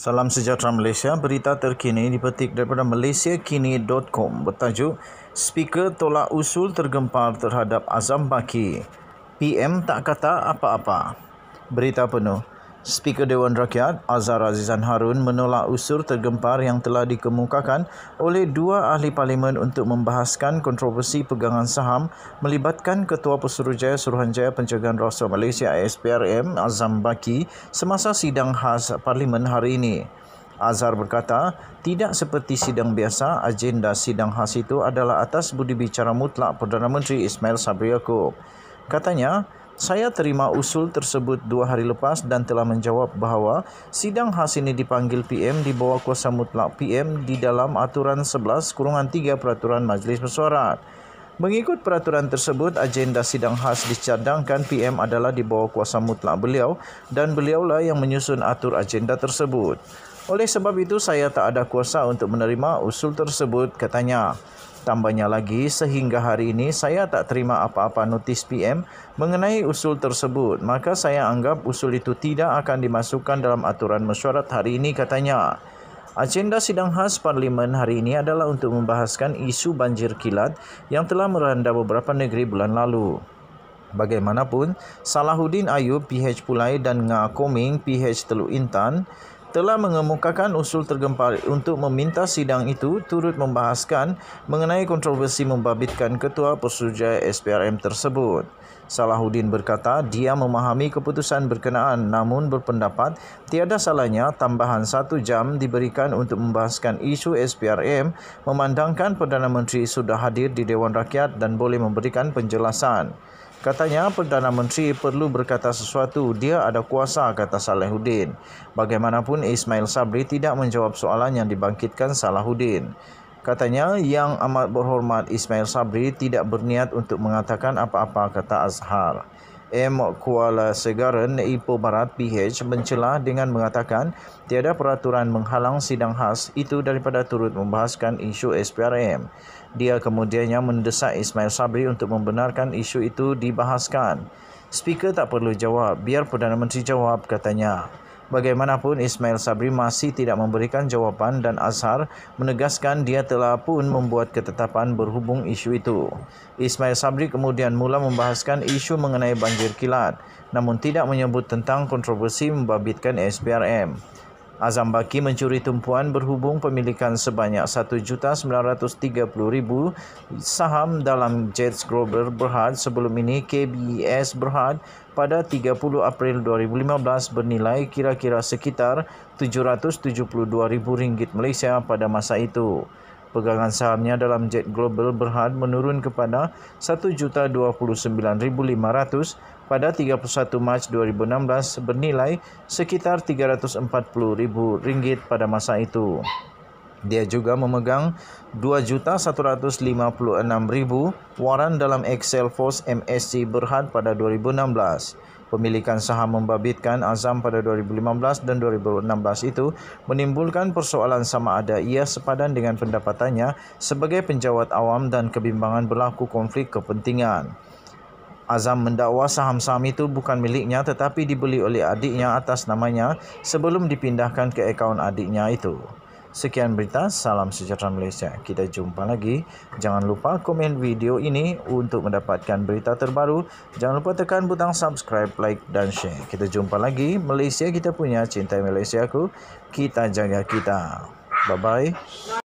Salam sejahtera Malaysia. Berita terkini dipetik daripada malaysiakini.com bertajuk Speaker tolak usul tergempar terhadap Azam Baki. PM tak kata apa-apa. Berita penuh. Speaker Dewan Rakyat Azhar Azizan Harun menolak usul tergempar yang telah dikemukakan oleh dua ahli parlimen untuk membahaskan kontroversi pegangan saham melibatkan Ketua Pesuruhjaya Suruhanjaya Pencegahan Rasuah Malaysia ASPRM Azam Baki semasa sidang khas parlimen hari ini. Azhar berkata, tidak seperti sidang biasa, agenda sidang khas itu adalah atas budi bicara mutlak Perdana Menteri Ismail Sabri Yaakob. Katanya, saya terima usul tersebut dua hari lepas dan telah menjawab bahawa sidang khas ini dipanggil PM di bawah kuasa mutlak PM di dalam aturan 11 kurungan 3 peraturan majlis mesyuarat. Mengikut peraturan tersebut, agenda sidang khas dicadangkan PM adalah di bawah kuasa mutlak beliau dan beliaulah yang menyusun atur agenda tersebut. Oleh sebab itu saya tak ada kuasa untuk menerima usul tersebut katanya. Tambahnya lagi sehingga hari ini saya tak terima apa-apa notis PM mengenai usul tersebut. Maka saya anggap usul itu tidak akan dimasukkan dalam aturan mesyuarat hari ini katanya. Agenda sidang khas parlimen hari ini adalah untuk membahaskan isu banjir kilat yang telah meranda beberapa negeri bulan lalu. Bagaimanapun, Salahuddin Ayub, PH Pulai dan Nga Koming, PH Teluk Intan telah mengemukakan usul tergempar untuk meminta sidang itu turut membahaskan mengenai kontroversi membabitkan ketua persetujuan SPRM tersebut. Salahuddin berkata dia memahami keputusan berkenaan namun berpendapat tiada salahnya tambahan satu jam diberikan untuk membahaskan isu SPRM memandangkan Perdana Menteri sudah hadir di Dewan Rakyat dan boleh memberikan penjelasan. Katanya Perdana Menteri perlu berkata sesuatu, dia ada kuasa kata Salahuddin. Bagaimanapun Ismail Sabri tidak menjawab soalan yang dibangkitkan Salahuddin. Katanya yang amat berhormat Ismail Sabri tidak berniat untuk mengatakan apa-apa kata Azhar. M. Kuala Segaran, Ipoh Barat, PH mencelah dengan mengatakan tiada peraturan menghalang sidang khas itu daripada turut membahaskan isu SPRM. Dia kemudiannya mendesak Ismail Sabri untuk membenarkan isu itu dibahaskan. Speaker tak perlu jawab, biar Perdana Menteri jawab katanya. Bagaimanapun Ismail Sabri masih tidak memberikan jawapan dan Azhar menegaskan dia telah pun membuat ketetapan berhubung isu itu. Ismail Sabri kemudian mula membahaskan isu mengenai banjir kilat namun tidak menyebut tentang kontroversi membabitkan SPRM. Azam Baki mencuri tumpuan berhubung pemilikan sebanyak 1,930,000 saham dalam Jets Global Berhad sebelum ini KBS Berhad pada 30 April 2015 bernilai kira-kira sekitar rm ringgit Malaysia pada masa itu. Pegangan sahamnya dalam Jet Global Berhad menurun kepada 1,029,500 pada 31 Mac 2016 bernilai sekitar rm ringgit pada masa itu. Dia juga memegang 2,156,000 waran dalam Excel Force MSC Berhad pada 2016 pemilikan saham membabitkan Azam pada 2015 dan 2016 itu menimbulkan persoalan sama ada ia sepadan dengan pendapatannya sebagai penjawat awam dan kebimbangan berlaku konflik kepentingan. Azam mendakwa saham-saham itu bukan miliknya tetapi dibeli oleh adiknya atas namanya sebelum dipindahkan ke akaun adiknya itu. Sekian berita, salam sejahtera Malaysia. Kita jumpa lagi. Jangan lupa komen video ini untuk mendapatkan berita terbaru. Jangan lupa tekan butang subscribe, like dan share. Kita jumpa lagi. Malaysia kita punya, cinta Malaysia aku. Kita jaga kita. Bye-bye.